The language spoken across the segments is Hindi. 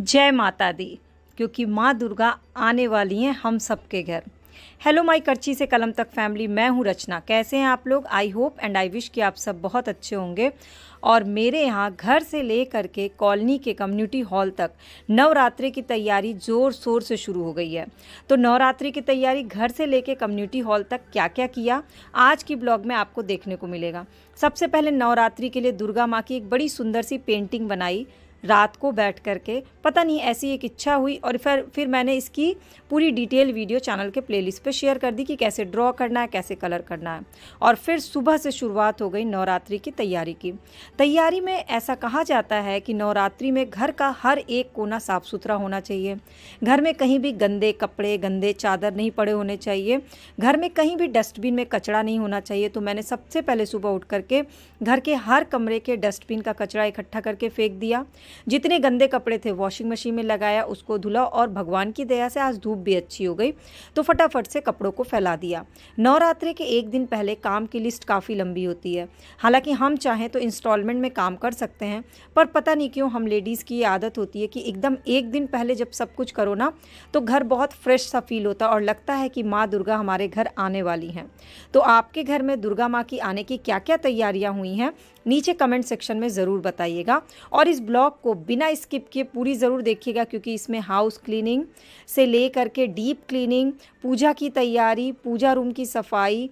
जय माता दी क्योंकि माँ दुर्गा आने वाली हैं हम सबके घर हेलो माई कर्ची से कलम तक फैमिली मैं हूँ रचना कैसे हैं आप लोग I hope and I wish कि आप सब बहुत अच्छे होंगे और मेरे यहाँ घर से ले कर के कॉलोनी के कम्युनिटी हॉल तक नवरात्रि की तैयारी ज़ोर शोर से शुरू हो गई है तो नवरात्रि की तैयारी घर से ले कर कम्युनिटी हॉल तक क्या क्या किया आज की ब्लॉग में आपको देखने को मिलेगा सबसे पहले नवरात्रि के लिए दुर्गा माँ की एक बड़ी सुंदर सी पेंटिंग बनाई रात को बैठ करके पता नहीं ऐसी एक इच्छा हुई और फिर फिर मैंने इसकी पूरी डिटेल वीडियो चैनल के प्लेलिस्ट पे शेयर कर दी कि कैसे ड्रॉ करना है कैसे कलर करना है और फिर सुबह से शुरुआत हो गई नवरात्रि की तैयारी की तैयारी में ऐसा कहा जाता है कि नवरात्रि में घर का हर एक कोना साफ़ सुथरा होना चाहिए घर में कहीं भी गंदे कपड़े गंदे चादर नहीं पड़े होने चाहिए घर में कहीं भी डस्टबिन में कचरा नहीं होना चाहिए तो मैंने सबसे पहले सुबह उठ करके घर के हर कमरे के डस्टबिन का कचरा इकट्ठा करके फेंक दिया जितने गंदे कपड़े थे वॉशिंग मशीन में लगाया उसको धुला और भगवान की दया से आज धूप भी अच्छी हो गई तो फटाफट से कपड़ों को फैला दिया नवरात्रि के एक दिन पहले काम की लिस्ट काफ़ी लंबी होती है हालांकि हम चाहें तो इंस्टॉलमेंट में काम कर सकते हैं पर पता नहीं क्यों हम लेडीज़ की आदत होती है कि एकदम एक दिन पहले जब सब कुछ करो ना तो घर बहुत फ्रेश सा फील होता और लगता है कि माँ दुर्गा हमारे घर आने वाली हैं तो आपके घर में दुर्गा माँ की आने की क्या क्या तैयारियाँ हुई हैं नीचे कमेंट सेक्शन में ज़रूर बताइएगा और इस ब्लॉग को बिना स्किप किए पूरी ज़रूर देखिएगा क्योंकि इसमें हाउस क्लीनिंग से ले करके डीप क्लीनिंग पूजा की तैयारी पूजा रूम की सफाई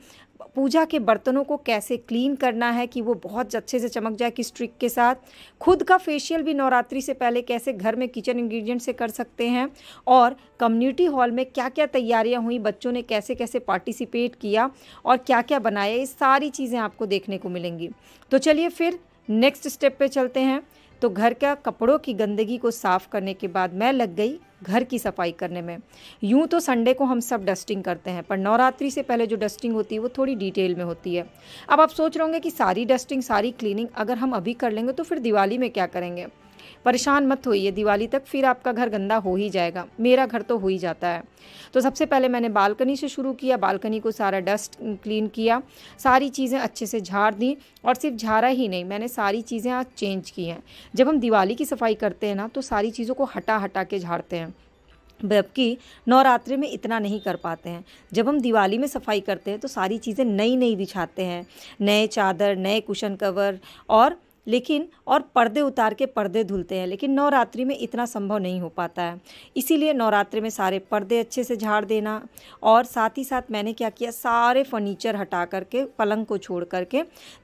पूजा के बर्तनों को कैसे क्लीन करना है कि वो बहुत अच्छे से चमक जाए किस ट्रिक के साथ खुद का फेशियल भी नवरात्रि से पहले कैसे घर में किचन इंग्रेडिएंट से कर सकते हैं और कम्युनिटी हॉल में क्या क्या तैयारियां हुई बच्चों ने कैसे कैसे पार्टिसिपेट किया और क्या क्या बनाया ये सारी चीज़ें आपको देखने को मिलेंगी तो चलिए फिर नेक्स्ट स्टेप पर चलते हैं तो घर का कपड़ों की गंदगी को साफ़ करने के बाद मैं लग गई घर की सफाई करने में यूँ तो संडे को हम सब डस्टिंग करते हैं पर नवरात्रि से पहले जो डस्टिंग होती है वो थोड़ी डिटेल में होती है अब आप सोच रहे होंगे कि सारी डस्टिंग सारी क्लीनिंग अगर हम अभी कर लेंगे तो फिर दिवाली में क्या करेंगे परेशान मत होइए दिवाली तक फिर आपका घर गंदा हो ही जाएगा मेरा घर तो हो ही जाता है तो सबसे पहले मैंने बालकनी से शुरू किया बालकनी को सारा डस्ट क्लीन किया सारी चीज़ें अच्छे से झाड़ दी और सिर्फ झाड़ा ही नहीं मैंने सारी चीज़ें आज चेंज की हैं जब हम दिवाली की सफाई करते हैं ना तो सारी चीज़ों को हटा हटा के झाड़ते हैं जबकि नवरात्रि में इतना नहीं कर पाते हैं जब हम दिवाली में सफाई करते हैं तो सारी चीज़ें नई नई बिछाते हैं नए चादर नए कुशन कवर और लेकिन और पर्दे उतार के पर्दे धुलते हैं लेकिन नवरात्रि में इतना संभव नहीं हो पाता है इसीलिए नवरात्रि में सारे पर्दे अच्छे से झाड़ देना और साथ ही साथ मैंने क्या किया सारे फर्नीचर हटा करके पलंग को छोड़ करके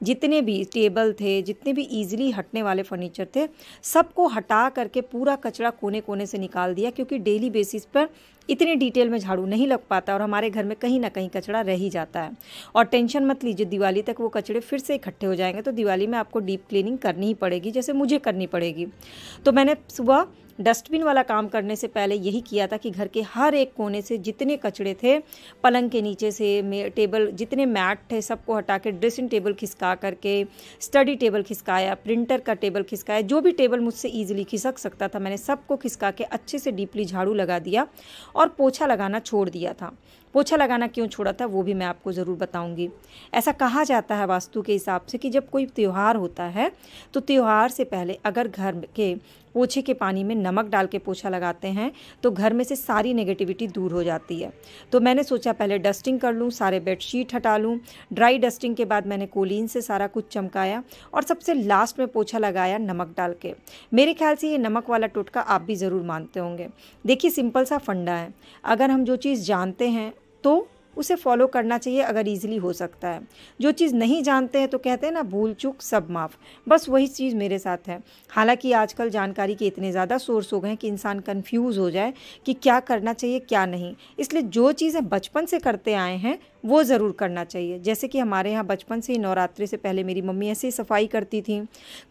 जितने भी टेबल थे जितने भी ईजिली हटने वाले फर्नीचर थे सबको हटा करके पूरा कचरा कोने कोने से निकाल दिया क्योंकि डेली बेसिस पर इतनी डिटेल में झाड़ू नहीं लग पाता और हमारे घर में कहीं ना कहीं कचरा रह ही जाता है और टेंशन मत लीजिए दिवाली तक वो कचड़े फिर से इकट्ठे हो जाएंगे तो दिवाली में आपको डीप क्लीनिंग करनी ही पड़ेगी जैसे मुझे करनी पड़ेगी तो मैंने सुबह डस्टबिन वाला काम करने से पहले यही किया था कि घर के हर एक कोने से जितने कचड़े थे पलंग के नीचे से टेबल जितने मैट थे सबको हटा के ड्रेसिंग टेबल खिसका करके स्टडी टेबल खिसकाया प्रिंटर का टेबल खिसकाया जो भी टेबल मुझसे ईजिली खिसक सकता था मैंने सबको खिसका के अच्छे से डीपली झाड़ू लगा दिया और पोछा लगाना छोड़ दिया था पोछा लगाना क्यों छोड़ा था वो भी मैं आपको ज़रूर बताऊँगी ऐसा कहा जाता है वास्तु के हिसाब से कि जब कोई त्यौहार होता है तो त्यौहार से पहले अगर घर के पोछे के पानी में नमक डाल के पोछा लगाते हैं तो घर में से सारी नेगेटिविटी दूर हो जाती है तो मैंने सोचा पहले डस्टिंग कर लूँ सारे बेडशीट हटा लूँ ड्राई डस्टिंग के बाद मैंने कोलिन से सारा कुछ चमकाया और सबसे लास्ट में पोछा लगाया नमक डाल के मेरे ख्याल से ये नमक वाला टोटका आप भी ज़रूर मानते होंगे देखिए सिंपल सा फंडा है अगर हम जो चीज़ जानते हैं तो उसे फॉलो करना चाहिए अगर ईजिली हो सकता है जो चीज़ नहीं जानते हैं तो कहते हैं ना भूल चूक सब माफ़ बस वही चीज़ मेरे साथ है हालांकि आजकल जानकारी के इतने ज़्यादा सोर्स हो गए हैं कि इंसान कन्फ्यूज़ हो जाए कि क्या करना चाहिए क्या नहीं इसलिए जो चीज़ें बचपन से करते आए हैं वो ज़रूर करना चाहिए जैसे कि हमारे यहाँ बचपन से ही नवरात्रि से पहले मेरी मम्मी ऐसे ही सफाई करती थी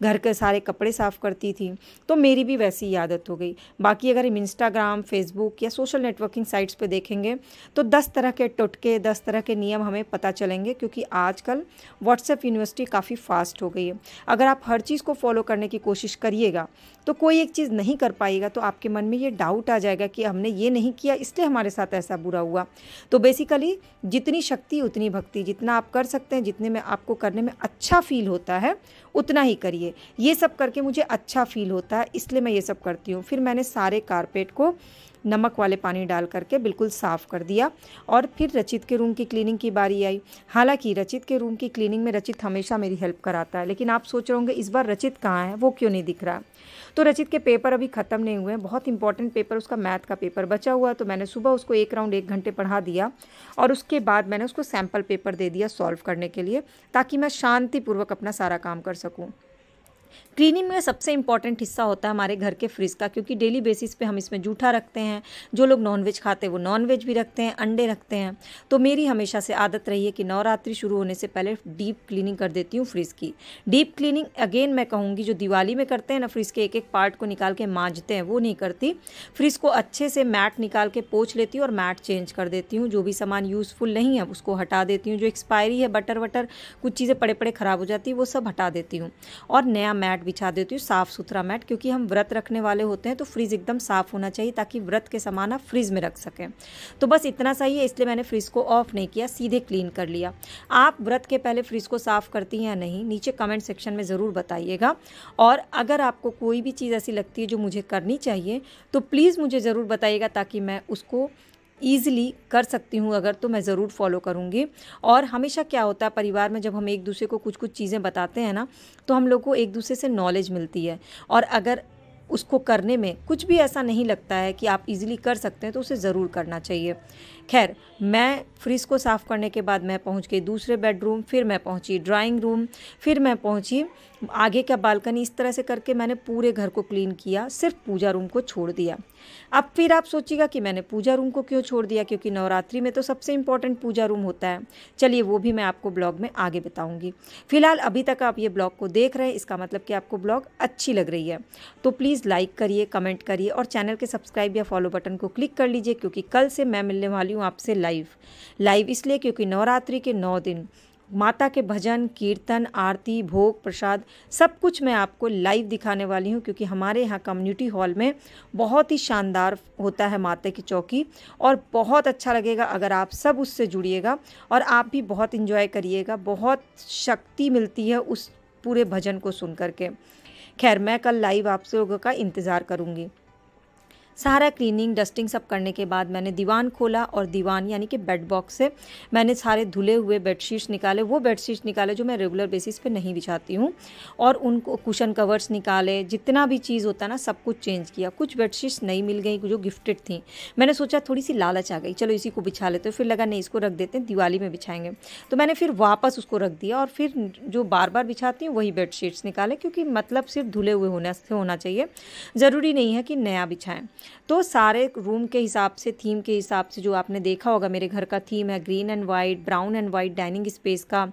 घर के सारे कपड़े साफ़ करती थी तो मेरी भी वैसी ही आदत हो गई बाकी अगर हम इंस्टाग्राम फेसबुक या सोशल नेटवर्किंग साइट्स पर देखेंगे तो दस तरह के टुटके दस तरह के नियम हमें पता चलेंगे क्योंकि आजकल व्हाट्सएप यूनिवर्सिटी काफ़ी फास्ट हो गई है अगर आप हर चीज़ को फॉलो करने की कोशिश करिएगा तो कोई एक चीज़ नहीं कर पाएगा तो आपके मन में ये डाउट आ जाएगा कि हमने ये नहीं किया इसलिए हमारे साथ ऐसा बुरा हुआ तो बेसिकली जितनी शक्ति उतनी भक्ति जितना आप कर सकते हैं जितने में आपको करने में अच्छा फील होता है उतना ही करिए ये सब करके मुझे अच्छा फील होता है इसलिए मैं ये सब करती हूँ फिर मैंने सारे कारपेट को नमक वाले पानी डाल करके बिल्कुल साफ़ कर दिया और फिर रचित के रूम की क्लीनिंग की बारी आई हालांकि रचित के रूम की क्लीनिंग में रचित हमेशा मेरी हेल्प कराता है लेकिन आप सोच रहे होंगे इस बार रचित कहाँ है वो क्यों नहीं दिख रहा है तो रचित के पेपर अभी ख़त्म नहीं हुए हैं बहुत इंपॉर्टेंट पेपर उसका मैथ का पेपर बचा हुआ तो मैंने सुबह उसको एक राउंड एक घंटे पढ़ा दिया और उसके बाद मैंने उसको सैम्पल पेपर दे दिया सॉल्व करने के लिए ताकि मैं शांतिपूर्वक अपना सारा काम कर सकूँ क्लीनिंग में सबसे इंपॉर्टेंट हिस्सा होता है हमारे घर के फ्रिज का क्योंकि डेली बेसिस पे हम इसमें जूठा रखते हैं जो लोग नॉनवेज खाते हैं वो नॉनवेज भी रखते हैं अंडे रखते हैं तो मेरी हमेशा से आदत रही है कि नवरात्रि शुरू होने से पहले डीप क्लीनिंग कर देती हूँ फ्रिज की डीप क्लीनिंग अगेन मैं कहूँगी जो दिवाली में करते हैं ना फ्रिज के एक एक पार्ट को निकाल के माँजते हैं वो नहीं करती फ्रिज को अच्छे से मैट निकाल के पोछ लेती हूँ और मैट चेंज कर देती हूँ जो भी सामान यूज़फुल नहीं है उसको हटा देती हूँ जो एक्सपायरी है बटर वटर कुछ चीज़ें पड़े पड़े ख़राब हो जाती है वो सब हटा देती हूँ और नया मैट बिछा देती हूँ साफ़ सुथरा मैट क्योंकि हम व्रत रखने वाले होते हैं तो फ्रिज एकदम साफ़ होना चाहिए ताकि व्रत के सामान आप फ्रिज में रख सकें तो बस इतना सही है इसलिए मैंने फ्रिज को ऑफ नहीं किया सीधे क्लीन कर लिया आप व्रत के पहले फ्रिज को साफ़ करती हैं या नहीं नीचे कमेंट सेक्शन में ज़रूर बताइएगा और अगर आपको कोई भी चीज़ ऐसी लगती है जो मुझे करनी चाहिए तो प्लीज़ मुझे ज़रूर बताइएगा ताकि मैं उसको ईज़िली कर सकती हूँ अगर तो मैं ज़रूर फॉलो करूँगी और हमेशा क्या होता है परिवार में जब हम एक दूसरे को कुछ कुछ चीज़ें बताते हैं ना तो हम लोग को एक दूसरे से नॉलेज मिलती है और अगर उसको करने में कुछ भी ऐसा नहीं लगता है कि आप इजीली कर सकते हैं तो उसे ज़रूर करना चाहिए खैर मैं फ्रिज को साफ़ करने के बाद मैं पहुंच गई दूसरे बेडरूम फिर मैं पहुंची ड्राइंग रूम फिर मैं पहुंची आगे का बालकनी इस तरह से करके मैंने पूरे घर को क्लीन किया सिर्फ पूजा रूम को छोड़ दिया अब फिर आप सोचिएगा कि मैंने पूजा रूम को क्यों छोड़ दिया क्योंकि नवरात्रि में तो सबसे इम्पॉर्टेंट पूजा रूम होता है चलिए वो भी मैं आपको ब्लॉग में आगे बताऊँगी फिलहाल अभी तक आप ये ब्लॉग को देख रहे हैं इसका मतलब कि आपको ब्लॉग अच्छी लग रही है तो प्लीज़ लाइक करिए कमेंट करिए और चैनल के सब्सक्राइब या फॉलो बटन को क्लिक कर लीजिए क्योंकि कल से मैं मिलने वाली हूँ आपसे लाइव लाइव इसलिए क्योंकि नवरात्रि के नौ दिन माता के भजन कीर्तन आरती भोग प्रसाद सब कुछ मैं आपको लाइव दिखाने वाली हूँ क्योंकि हमारे यहाँ कम्युनिटी हॉल में बहुत ही शानदार होता है माता की चौकी और बहुत अच्छा लगेगा अगर आप सब उससे जुड़िएगा और आप भी बहुत इन्जॉय करिएगा बहुत शक्ति मिलती है उस पूरे भजन को सुन करके खैर मैं कल लाइव आप लोगों का इंतज़ार करूँगी सारा क्लीनिंग डस्टिंग सब करने के बाद मैंने दीवान खोला और दीवान यानी कि बेड बॉक्स से मैंने सारे धुले हुए बेडशीट्स निकाले वो बेडशीट्स निकाले जो मैं रेगुलर बेसिस पे नहीं बिछाती हूँ और उनको कुशन कवर्स निकाले जितना भी चीज़ होता ना सब कुछ चेंज किया कुछ बेडशीट्स नहीं मिल गई जो गिफ्टेड थी मैंने सोचा थोड़ी सी लालच आ गई चलो इसी को बिछा लेते फिर लगा नहीं इसको रख देते हैं दिवाली में बिछाएंगे तो मैंने फिर वापस उसको रख दिया और फिर जो बार बार बिछाती हूँ वही बेडशीट्स निकाले क्योंकि मतलब सिर्फ धुले हुए होने से होना चाहिए ज़रूरी नहीं है कि नया बिछाएं तो सारे रूम के हिसाब से थीम के हिसाब से जो आपने देखा होगा मेरे घर का थीम है green and white brown and white dining space का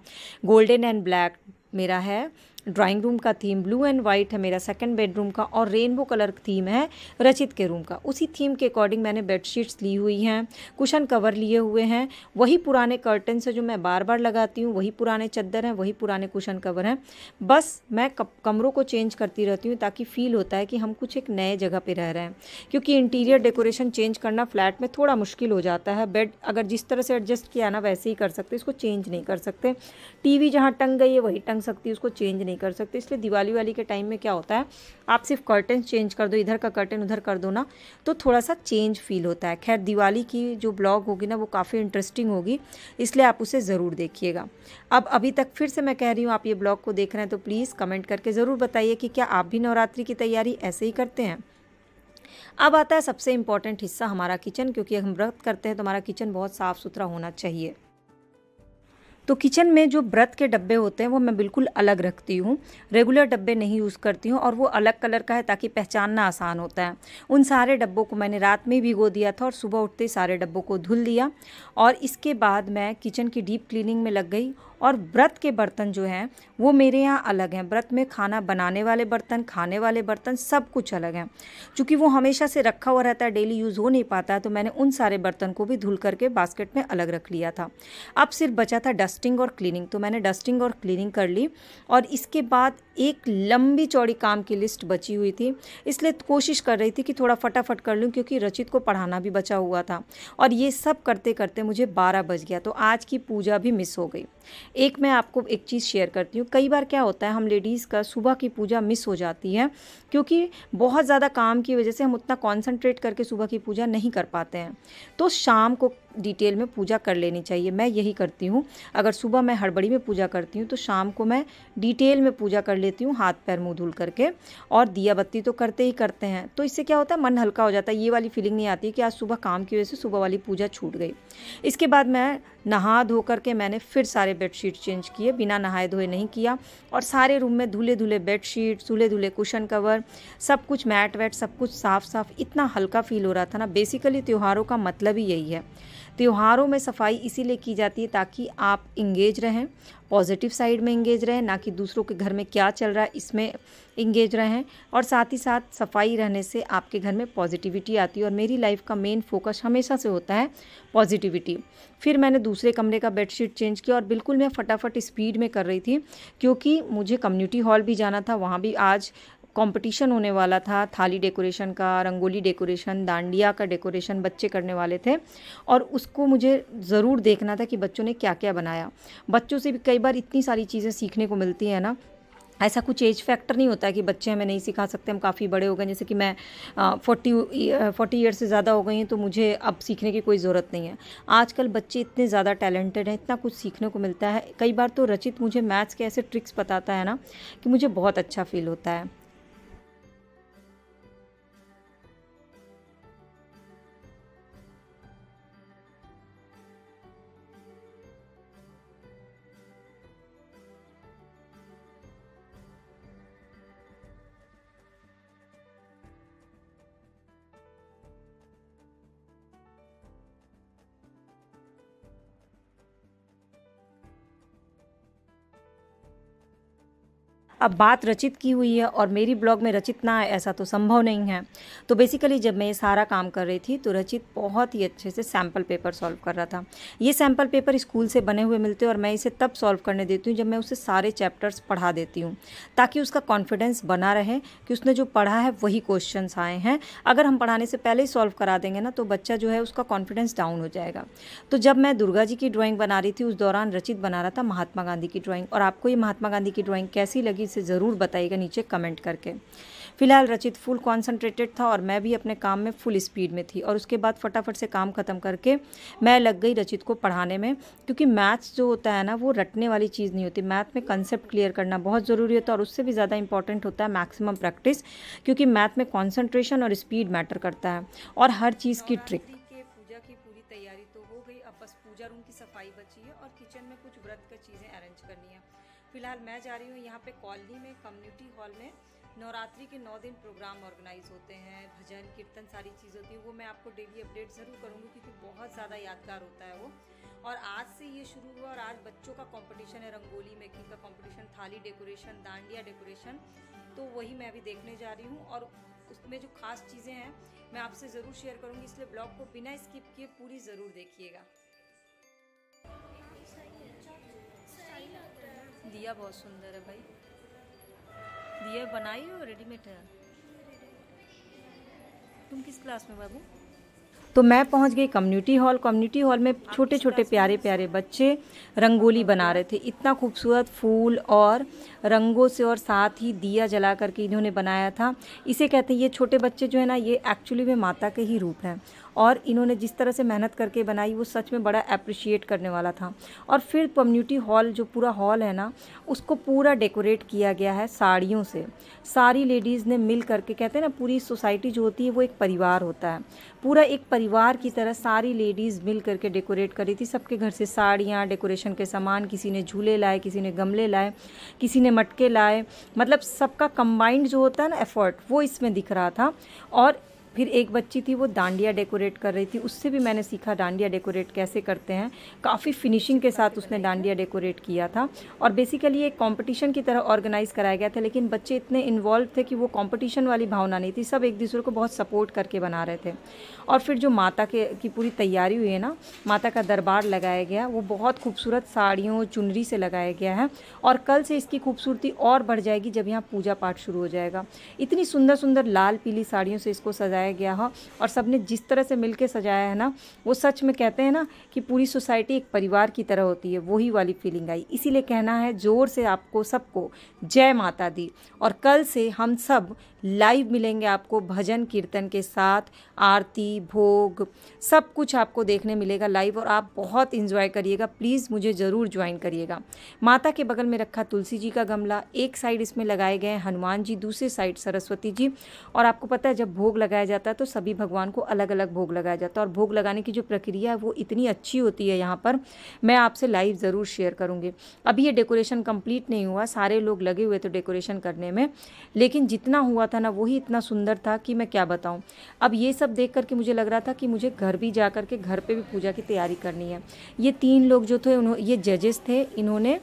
गोल्डन एंड ब्लैक मेरा है ड्राइंग रूम का थीम ब्लू एंड वाइट है मेरा सेकंड बेडरूम का और रेनबो कलर थीम है रचित के रूम का उसी थीम के अकॉर्डिंग मैंने बेडशीट्स ली हुई हैं कुशन कवर लिए हुए हैं वही पुराने कर्टन से जो मैं बार बार लगाती हूँ वही पुराने चद्दर हैं वही पुराने कुशन कवर हैं बस मैं कमरों को चेंज करती रहती हूँ ताकि फील होता है कि हम कुछ एक नए जगह पर रह रहे हैं क्योंकि इंटीरियर डेकोरेशन चेंज करना फ्लैट में थोड़ा मुश्किल हो जाता है बेड अगर जिस तरह से एडजस्ट किया ना वैसे ही कर सकते इसको चेंज नहीं कर सकते टी जहाँ टंग गई है वही टंग सकती है उसको चेंज नहीं नहीं कर सकते इसलिए दिवाली वाली के टाइम में क्या होता है आप सिर्फ कर्टन चेंज कर दो इधर का कर्टन उधर कर दो ना तो थोड़ा सा चेंज फील होता है खैर दिवाली की जो ब्लॉग होगी ना वो काफ़ी इंटरेस्टिंग होगी इसलिए आप उसे ज़रूर देखिएगा अब अभी तक फिर से मैं कह रही हूँ आप ये ब्लॉग को देख रहे हैं तो प्लीज़ कमेंट करके ज़रूर बताइए कि क्या आप भी नवरात्रि की तैयारी ऐसे ही करते हैं अब आता है सबसे इम्पॉर्टेंट हिस्सा हमारा किचन क्योंकि हम व्रत करते हैं तो हमारा किचन बहुत साफ़ सुथरा होना चाहिए तो किचन में जो व्रत के डब्बे होते हैं वो मैं बिल्कुल अलग रखती हूँ रेगुलर डब्बे नहीं यूज़ करती हूँ और वो अलग कलर का है ताकि पहचानना आसान होता है उन सारे डब्बों को मैंने रात में भिगो दिया था और सुबह उठते ही सारे डब्बों को धुल दिया और इसके बाद मैं किचन की डीप क्लीनिंग में लग गई और व्रत के बर्तन जो हैं वो मेरे यहाँ अलग हैं व्रत में खाना बनाने वाले बर्तन खाने वाले बर्तन सब कुछ अलग हैं चूँकि वो हमेशा से रखा हुआ रहता है डेली यूज़ हो नहीं पाता तो मैंने उन सारे बर्तन को भी धुल करके बास्केट में अलग रख लिया था अब सिर्फ बचा था डस्टिंग और क्लीनिंग तो मैंने डस्टिंग और क्लीनिंग कर ली और इसके बाद एक लंबी चौड़ी काम की लिस्ट बची हुई थी इसलिए कोशिश कर रही थी कि थोड़ा फटाफट कर लूँ क्योंकि रचित को पढ़ाना भी बचा हुआ था और ये सब करते करते मुझे बारह बज गया तो आज की पूजा भी मिस हो गई एक मैं आपको एक चीज़ शेयर करती हूँ कई बार क्या होता है हम लेडीज़ का सुबह की पूजा मिस हो जाती है क्योंकि बहुत ज़्यादा काम की वजह से हम उतना कॉन्सनट्रेट करके सुबह की पूजा नहीं कर पाते हैं तो शाम को डिटेल में पूजा कर लेनी चाहिए मैं यही करती हूँ अगर सुबह मैं हड़बड़ी में पूजा करती हूँ तो शाम को मैं डिटेल में पूजा कर लेती हूँ हाथ पैर मुँह धुल करके और दिया बत्ती तो करते ही करते हैं तो इससे क्या होता है मन हल्का हो जाता है ये वाली फीलिंग नहीं आती कि आज सुबह काम की वजह से सुबह वाली पूजा छूट गई इसके बाद मैं नहा धो करके मैंने फिर सारे बेडशीट चेंज किए बिना नहाए धोए नहीं किया और सारे रूम में धुले धुले बेडशीट धुले धुले कुशन कवर सब कुछ मैट वैट सब कुछ साफ साफ इतना हल्का फील हो रहा था ना बेसिकली त्योहारों का मतलब ही यही है त्योहारों में सफाई इसीलिए की जाती है ताकि आप इंगेज रहें पॉजिटिव साइड में इंगेज रहें ना कि दूसरों के घर में क्या चल रहा है इसमें इंगेज रहें और साथ ही साथ सफाई रहने से आपके घर में पॉजिटिविटी आती है और मेरी लाइफ का मेन फोकस हमेशा से होता है पॉजिटिविटी फिर मैंने दूसरे कमरे का बेडशीट चेंज किया और बिल्कुल मैं फटाफट स्पीड में कर रही थी क्योंकि मुझे कम्युनिटी हॉल भी जाना था वहाँ भी आज कंपटीशन होने वाला था थाली डेकोरेशन का रंगोली डेकोरेशन दांडिया का डेकोरेशन बच्चे करने वाले थे और उसको मुझे ज़रूर देखना था कि बच्चों ने क्या क्या बनाया बच्चों से भी कई बार इतनी सारी चीज़ें सीखने को मिलती हैं ना ऐसा कुछ एज फैक्टर नहीं होता है कि बच्चे हमें नहीं सिखा सकते हम काफ़ी बड़े हो गए जैसे कि मैं फोर्टी फोर्टी ईयर से ज़्यादा हो गई हूँ तो मुझे अब सीखने की कोई ज़रूरत नहीं है आजकल बच्चे इतने ज़्यादा टैलेंटेड हैं इतना कुछ सीखने को मिलता है कई बार तो रचित मुझे मैथ्स के ऐसे ट्रिक्स बताता है ना कि मुझे बहुत अच्छा फील होता है अब बात रचित की हुई है और मेरी ब्लॉग में रचित ना है ऐसा तो संभव नहीं है तो बेसिकली जब मैं ये सारा काम कर रही थी तो रचित बहुत ही अच्छे से सैम्पल पेपर सॉल्व कर रहा था ये सैम्पल पेपर स्कूल से बने हुए मिलते हैं और मैं इसे तब सॉल्व करने देती हूँ जब मैं उसे सारे चैप्टर्स पढ़ा देती हूँ ताकि उसका कॉन्फिडेंस बना रहे कि उसने जो पढ़ा है वही क्वेश्चन आए हैं अगर हम पढ़ाने से पहले ही सॉल्व करा देंगे ना तो बच्चा जो है उसका कॉन्फिडेंस डाउन हो जाएगा तो जब मैं दुर्गा जी की ड्राइंग बना रही थी उस दौरान रचित बना रहा था महात्मा गांधी की ड्राइंग और आपको ये महात्मा गांधी की ड्राइंग कैसी लगी इसे ज़रूर बताइएगा नीचे कमेंट करके फिलहाल रचित फुल कॉन्सनट्रेटेड था और मैं भी अपने काम में फुल स्पीड में थी और उसके बाद फटाफट से काम ख़त्म करके मैं लग गई रचित को पढ़ाने में क्योंकि मैथ्स जो होता है ना वो रटने वाली चीज़ नहीं होती मैथ में कंसेप्ट क्लियर करना बहुत ज़रूरी होता है और उससे भी ज़्यादा इंपॉर्टेंट होता है मैक्सिमम प्रैक्टिस क्योंकि मैथ में कॉन्सनट्रेशन और स्पीड मैटर करता है और हर चीज़ की ट्रिक फिलहाल मैं जा रही हूँ यहाँ पे कॉलोनी में कम्युनिटी हॉल में नवरात्रि के नौ दिन प्रोग्राम ऑर्गेनाइज होते हैं भजन कीर्तन सारी चीज़ होती है वो मैं आपको डेली अपडेट ज़रूर करूँगी क्योंकि बहुत ज़्यादा यादगार होता है वो और आज से ये शुरू हुआ और आज बच्चों का कंपटीशन है रंगोली मेकिंग का competition thali decoration dandiya decoration तो वही मैं अभी देखने जा रही हूँ और उसमें जो खास चीज़ें हैं मैं आपसे ज़रूर शेयर करूँगी इसलिए ब्लॉग को बिना स्किप किए पूरी ज़रूर देखिएगा दिया बहुत सुंदर है भाई दिया बनाई हो रेडीमेड है तुम किस क्लास में बाबू तो मैं पहुंच गई कम्युनिटी हॉल कम्युनिटी हॉल में छोटे छोटे प्यारे प्यारे बच्चे रंगोली बना रहे थे इतना खूबसूरत फूल और रंगों से और साथ ही दिया जला करके इन्होंने बनाया था इसे कहते हैं ये छोटे बच्चे जो है ना ये एक्चुअली में माता के ही रूप हैं और इन्होंने जिस तरह से मेहनत करके बनाई वो सच में बड़ा अप्रिशिएट करने वाला था और फिर कम्युनिटी हॉल जो पूरा हॉल है ना उसको पूरा डेकोरेट किया गया है साड़ियों से सारी लेडीज़ ने मिल करके कहते हैं ना पूरी सोसाइटी जो होती है वो एक परिवार होता है पूरा एक परिवार की तरह सारी लेडीज़ मिल करके डेकोरेट करी थी सबके घर से साड़ियाँ डेकोरेशन के सामान किसी ने झूले लाए किसी ने गमले लाए किसी ने मटके लाए मतलब सबका कंबाइंड जो होता है ना एफर्ट वो इसमें दिख रहा था और फिर एक बच्ची थी वो डांडिया डेकोरेट कर रही थी उससे भी मैंने सीखा डांडिया डेकोरेट कैसे करते हैं काफ़ी फिनिशिंग के साथ उसने डांडिया डेकोरेट किया था और बेसिकली एक कॉम्पिटिशन की तरह ऑर्गेनाइज़ कराया गया था लेकिन बच्चे इतने इन्वॉल्व थे कि वो कॉम्पिटिशन वाली भावना नहीं थी सब एक दूसरे को बहुत सपोर्ट करके बना रहे थे और फिर जो माता के की पूरी तैयारी हुई है ना माता का दरबार लगाया गया वो बहुत खूबसूरत साड़ियों चुनरी से लगाया गया है और कल से इसकी खूबसूरती और बढ़ जाएगी जब यहाँ पूजा पाठ शुरू हो जाएगा इतनी सुंदर सुंदर लाल पीली साड़ियों से इसको सजाया सजाया गया हो और सब ने जिस तरह से मिलकर सजाया है ना वो सच में कहते हैं ना कि पूरी सोसाइटी एक परिवार की तरह होती है वही वाली फीलिंग आई इसीलिए कहना है ज़ोर से आपको सबको जय माता दी और कल से हम सब लाइव मिलेंगे आपको भजन कीर्तन के साथ आरती भोग सब कुछ आपको देखने मिलेगा लाइव और आप बहुत इंजॉय करिएगा प्लीज़ मुझे ज़रूर ज्वाइन करिएगा माता के बगल में रखा तुलसी जी का गमला एक साइड इसमें लगाए गए हनुमान जी दूसरी साइड सरस्वती जी और आपको पता है जब भोग लगाया जाता है तो सभी भगवान को अलग अलग भोग लगाया जाता है और भोग लगाने की जो प्रक्रिया है वो इतनी अच्छी होती है यहाँ पर मैं आपसे लाइव ज़रूर शेयर करूँगी अभी ये डेकोरेशन कम्प्लीट नहीं हुआ सारे लोग लगे हुए थे डेकोरेशन करने में लेकिन जितना हुआ था ना वही इतना सुंदर था कि मैं क्या बताऊँ अब ये सब देख करके मुझे लग रहा था कि मुझे घर भी जा करके घर पर भी पूजा की तैयारी करनी है ये तीन लोग जो थे उन्होंने ये जजेस थे इन्होंने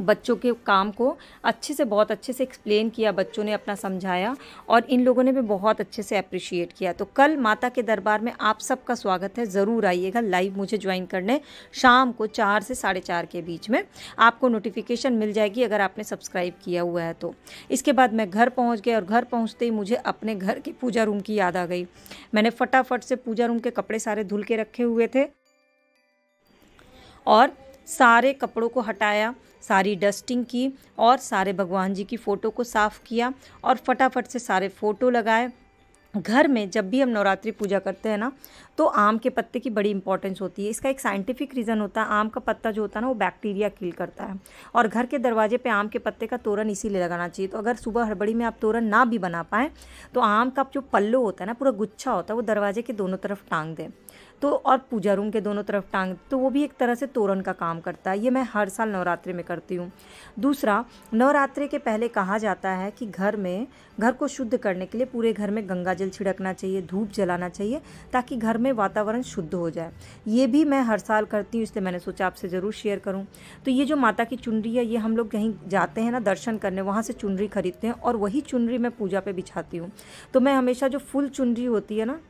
बच्चों के काम को अच्छे से बहुत अच्छे से एक्सप्लेन किया बच्चों ने अपना समझाया और इन लोगों ने भी बहुत अच्छे से अप्रिशिएट किया तो कल माता के दरबार में आप सबका स्वागत है ज़रूर आइएगा लाइव मुझे ज्वाइन करने शाम को चार से साढ़े चार के बीच में आपको नोटिफिकेशन मिल जाएगी अगर आपने सब्सक्राइब किया हुआ है तो इसके बाद मैं घर पहुँच गया और घर पहुँचते ही मुझे अपने घर के पूजा रूम की याद आ गई मैंने फटाफट से पूजा रूम के कपड़े सारे धुल के रखे हुए थे और सारे कपड़ों को हटाया सारी डस्टिंग की और सारे भगवान जी की फ़ोटो को साफ़ किया और फटाफट से सारे फ़ोटो लगाए घर में जब भी हम नवरात्रि पूजा करते हैं ना तो आम के पत्ते की बड़ी इंपॉर्टेंस होती है इसका एक साइंटिफिक रीज़न होता है आम का पत्ता जो होता है ना वो बैक्टीरिया किल करता है और घर के दरवाजे पे आम के पत्ते का तोरण इसीलिए लगाना चाहिए तो अगर सुबह हड़बड़ी में आप तोरण ना भी बना पाएँ तो आम का जो पल्लो होता है ना पूरा गुच्छा होता है वो दरवाजे के दोनों तरफ टांग दें तो और पूजा रूम के दोनों तरफ टांग तो वो भी एक तरह से तोरण का काम करता है ये मैं हर साल नवरात्रि में करती हूँ दूसरा नवरात्रि के पहले कहा जाता है कि घर में घर को शुद्ध करने के लिए पूरे घर में गंगा जल छिड़कना चाहिए धूप जलाना चाहिए ताकि घर में वातावरण शुद्ध हो जाए ये भी मैं हर साल करती हूँ इसलिए मैंने सोचा आपसे ज़रूर शेयर करूँ तो ये जो माता की चुनरी है ये हम लोग कहीं जाते हैं ना दर्शन करने वहाँ से चुनरी खरीदते हैं और वही चुनरी मैं पूजा पर बिछाती हूँ तो मैं हमेशा जो फुल चुनरी होती है ना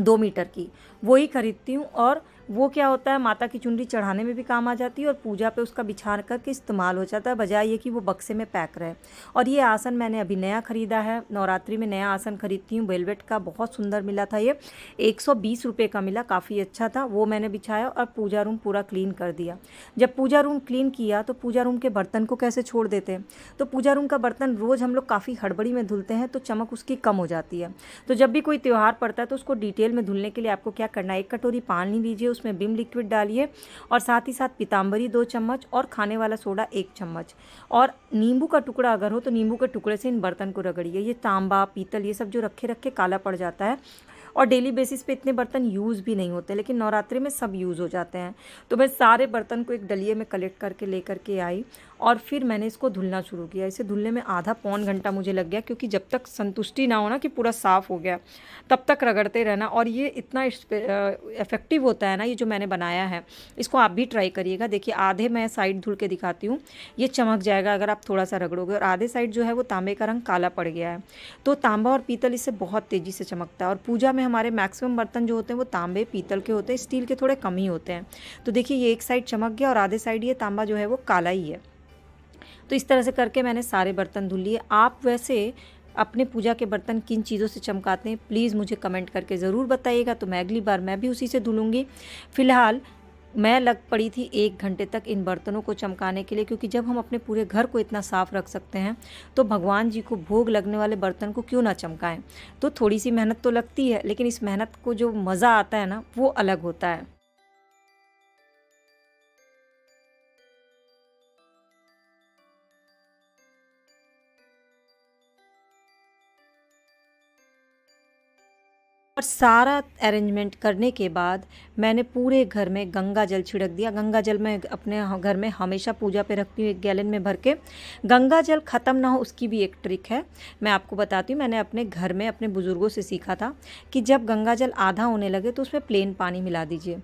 दो मीटर की वही खरीदती हूँ और वो क्या होता है माता की चुनरी चढ़ाने में भी काम आ जाती है और पूजा पे उसका बिछा करके इस्तेमाल हो जाता है बजाय ये कि वो बक्से में पैक रहे और ये आसन मैंने अभी नया ख़रीदा है नवरात्रि में नया आसन ख़रीदती हूँ वेलवेट का बहुत सुंदर मिला था ये एक सौ का मिला काफ़ी अच्छा था वो मैंने बिछाया और पूजा रूम पूरा क्लीन कर दिया जब पूजा रूम क्लीन किया तो पूजा रूम के बर्तन को कैसे छोड़ देते हैं तो पूजा रूम का बर्तन रोज़ हम लोग काफ़ी हड़बड़ी में धुलते हैं तो चमक उसकी कम हो जाती है तो जब भी कोई त्यौहार पड़ता है तो उसको डिटेल में धुलने के लिए आपको क्या करना है एक कटोरी पानी लीजिए उस उसमें बिम लिक्विड डालिए और साथ ही साथ पीताम्बरी दो चम्मच और खाने वाला सोडा एक चम्मच और नींबू का टुकड़ा अगर हो तो नींबू के टुकड़े से इन बर्तन को रगड़िए ये तांबा पीतल ये सब जो रखे रखे काला पड़ जाता है और डेली बेसिस पे इतने बर्तन यूज़ भी नहीं होते लेकिन नवरात्रि में सब यूज़ हो जाते हैं तो मैं सारे बर्तन को एक डलिए में कलेक्ट करके ले करके आई और फिर मैंने इसको धुलना शुरू किया इसे धुलने में आधा पौन घंटा मुझे लग गया क्योंकि जब तक संतुष्टि ना होना कि पूरा साफ़ हो गया तब तक रगड़ते रहना और ये इतना इफ़ेक्टिव होता है ना ये जो मैंने बनाया है इसको आप भी ट्राई करिएगा देखिए आधे मैं साइड धुल के दिखाती हूँ ये चमक जाएगा अगर आप थोड़ा सा रगड़ोगे और आधे साइड जो है वो तांबे का रंग काला पड़ गया है तो तांबा और पीतल इससे बहुत तेज़ी से चमकता है और पूजा में हमारे मैक्सिमम बर्तन जो होते हैं वो तांबे पीतल के होते हैं स्टील के थोड़े कम ही होते हैं तो देखिए ये एक साइड चमक गया और आधे साइड ये तांबा जो है वो काला ही है तो इस तरह से करके मैंने सारे बर्तन धुल लिए आप वैसे अपने पूजा के बर्तन किन चीज़ों से चमकाते हैं प्लीज़ मुझे कमेंट करके ज़रूर बताइएगा तो मैं अगली बार मैं भी उसी से धुलूँगी फ़िलहाल मैं लग पड़ी थी एक घंटे तक इन बर्तनों को चमकाने के लिए क्योंकि जब हम अपने पूरे घर को इतना साफ़ रख सकते हैं तो भगवान जी को भोग लगने वाले बर्तन को क्यों ना चमकाएं तो थोड़ी सी मेहनत तो लगती है लेकिन इस मेहनत को जो मज़ा आता है ना वो अलग होता है और सारा अरेंजमेंट करने के बाद मैंने पूरे घर में गंगा जल छिड़क दिया गंगा जल मैं अपने घर में हमेशा पूजा पे रखती हूँ एक गैलन में भर के गंगा जल ख़त्म ना हो उसकी भी एक ट्रिक है मैं आपको बताती हूँ मैंने अपने घर में अपने बुज़ुर्गों से सीखा था कि जब गंगा जल आधा होने लगे तो उसमें प्लेन पानी मिला दीजिए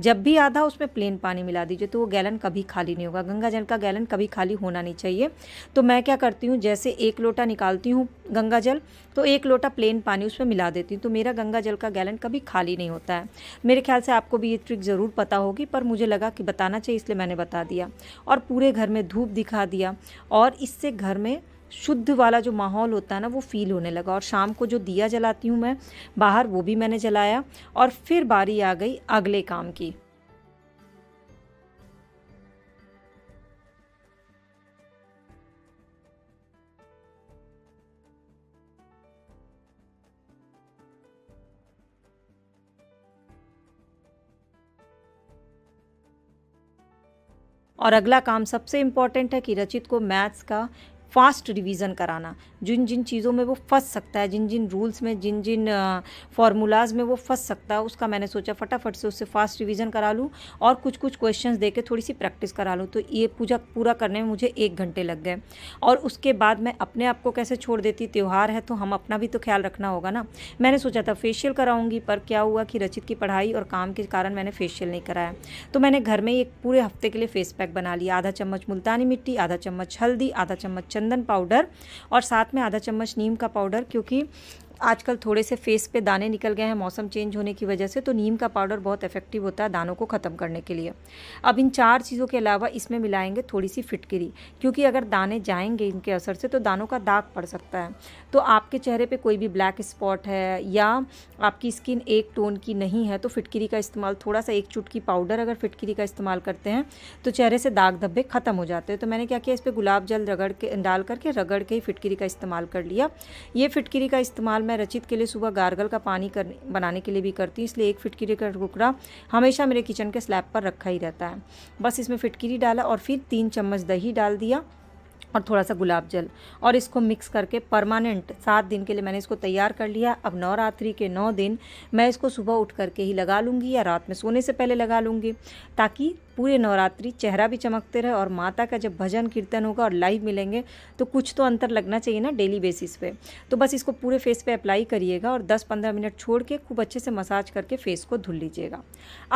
जब भी आधा उसमें प्लेन पानी मिला दीजिए तो वो गैलन कभी खाली नहीं होगा गंगा जल का गैलन कभी खाली होना नहीं चाहिए तो मैं क्या करती हूँ जैसे एक लोटा निकालती हूँ गंगा जल तो एक लोटा प्लेन पानी उसमें मिला देती हूँ तो मेरा गंगा जल का गैलन कभी खाली नहीं होता है मेरे ख्याल से आपको भी ये ट्रिक ज़रूर पता होगी पर मुझे लगा कि बताना चाहिए इसलिए मैंने बता दिया और पूरे घर में धूप दिखा दिया और इससे घर में शुद्ध वाला जो माहौल होता है ना वो फील होने लगा और शाम को जो दिया जलाती हूँ मैं बाहर वो भी मैंने जलाया और फिर बारी आ गई अगले काम की और अगला काम सबसे इम्पॉर्टेंट है कि रचित को मैथ्स का फास्ट रिवीजन कराना जिन जिन चीज़ों में वो फंस सकता है जिन जिन रूल्स में जिन जिन फार्मूलाज में वो फंस सकता है उसका मैंने सोचा फटाफट से उससे फास्ट रिवीजन करा लूँ और कुछ कुछ क्वेश्चन दे के थोड़ी सी प्रैक्टिस करा लूँ तो ये पूजा पूरा करने में मुझे एक घंटे लग गए और उसके बाद मैं अपने आप को कैसे छोड़ देती त्यौहार है तो हम अपना भी तो ख्याल रखना होगा ना मैंने सोचा था फेशियल कराऊंगी पर क्या हुआ कि रचित की पढ़ाई और काम के कारण मैंने फेशियल नहीं कराया तो मैंने घर में एक पूरे हफ्ते के लिए फेस पैक बना लिया आधा चम्मच मुल्तानी मिट्टी आधा चम्मच हल्दी आधा चम्मच चंद चंदन पाउडर और साथ में आधा चम्मच नीम का पाउडर क्योंकि आजकल थोड़े से फेस पे दाने निकल गए हैं मौसम चेंज होने की वजह से तो नीम का पाउडर बहुत इफेक्टिव होता है दानों को ख़त्म करने के लिए अब इन चार चीज़ों के अलावा इसमें मिलाएंगे थोड़ी सी फिटकरी क्योंकि अगर दाने जाएंगे इनके असर से तो दानों का दाग पड़ सकता है तो आपके चेहरे पर कोई भी ब्लैक स्पॉट है या आपकी स्किन एक टोन की नहीं है तो फिटकरी का इस्तेमाल थोड़ा सा एक चुटकी पाउडर अगर फिटकरी का इस्तेमाल करते हैं तो चेहरे से दाग धब्बे ख़त्म हो जाते हैं तो मैंने क्या किया इस पर गुलाब जल रगड़ के डाल करके रगड़ के ही फिटकरी का इस्तेमाल कर लिया ये फिटकरी का इस्तेमाल मैं रचित के लिए सुबह गार्गल का पानी कर, बनाने के लिए भी करती हूँ इसलिए एक फिटकरी का टुकड़ा हमेशा मेरे किचन के स्लैब पर रखा ही रहता है बस इसमें फिटकिरी डाला और फिर तीन चम्मच दही डाल दिया और थोड़ा सा गुलाब जल और इसको मिक्स करके परमानेंट सात दिन के लिए मैंने इसको तैयार कर लिया अब नवरात्रि के नौ दिन मैं इसको सुबह उठ करके ही लगा लूँगी या रात में सोने से पहले लगा लूँगी ताकि पूरे नवरात्रि चेहरा भी चमकते रहे और माता का जब भजन कीर्तन होगा और लाइव मिलेंगे तो कुछ तो अंतर लगना चाहिए ना डेली बेसिस पे तो बस इसको पूरे फेस पे अप्लाई करिएगा और 10-15 मिनट छोड़ के खूब अच्छे से मसाज करके फेस को धुल लीजिएगा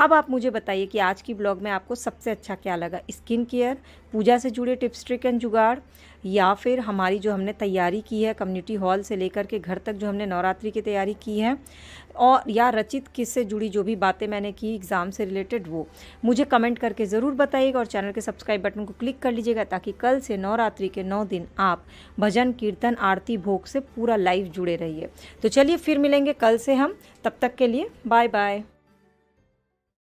अब आप मुझे बताइए कि आज की ब्लॉग में आपको सबसे अच्छा क्या लगा स्किन केयर पूजा से जुड़े टिप्स ट्रिक एंड जुगाड़ या फिर हमारी जो हमने तैयारी की है कम्युनिटी हॉल से लेकर के घर तक जो हमने नवरात्रि की तैयारी की है और या रचित किस से जुड़ी जो भी बातें मैंने की एग्ज़ाम से रिलेटेड वो मुझे कमेंट करके ज़रूर बताइएगा और चैनल के सब्सक्राइब बटन को क्लिक कर लीजिएगा ताकि कल से नवरात्रि के नौ दिन आप भजन कीर्तन आरती भोग से पूरा लाइव जुड़े रहिए तो चलिए फिर मिलेंगे कल से हम तब तक के लिए बाय बाय